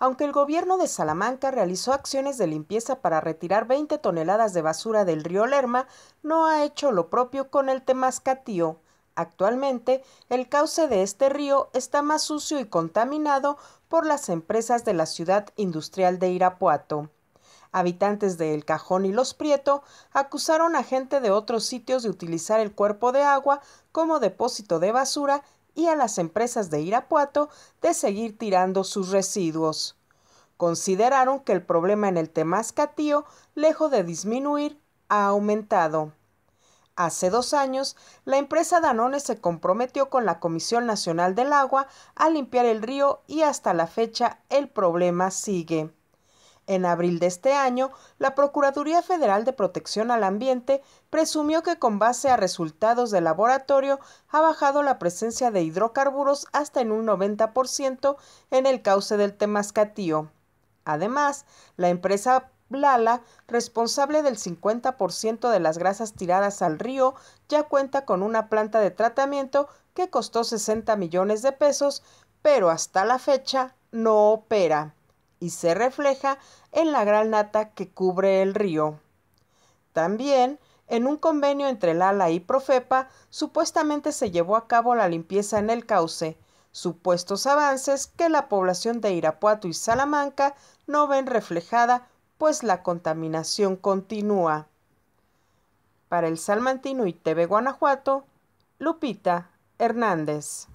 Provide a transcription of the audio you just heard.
Aunque el gobierno de Salamanca realizó acciones de limpieza para retirar 20 toneladas de basura del río Lerma, no ha hecho lo propio con el Temascatío. Actualmente, el cauce de este río está más sucio y contaminado por las empresas de la ciudad industrial de Irapuato. Habitantes de El Cajón y Los Prieto acusaron a gente de otros sitios de utilizar el cuerpo de agua como depósito de basura y a las empresas de Irapuato de seguir tirando sus residuos. Consideraron que el problema en el Temazcatío, lejos de disminuir, ha aumentado. Hace dos años, la empresa Danone se comprometió con la Comisión Nacional del Agua a limpiar el río y hasta la fecha el problema sigue. En abril de este año, la Procuraduría Federal de Protección al Ambiente presumió que con base a resultados de laboratorio ha bajado la presencia de hidrocarburos hasta en un 90% en el cauce del Temascatío. Además, la empresa Blala, responsable del 50% de las grasas tiradas al río, ya cuenta con una planta de tratamiento que costó 60 millones de pesos, pero hasta la fecha no opera y se refleja en la gran nata que cubre el río. También, en un convenio entre Lala y Profepa, supuestamente se llevó a cabo la limpieza en el cauce, supuestos avances que la población de Irapuato y Salamanca no ven reflejada, pues la contaminación continúa. Para el Salmantino y TV Guanajuato, Lupita Hernández.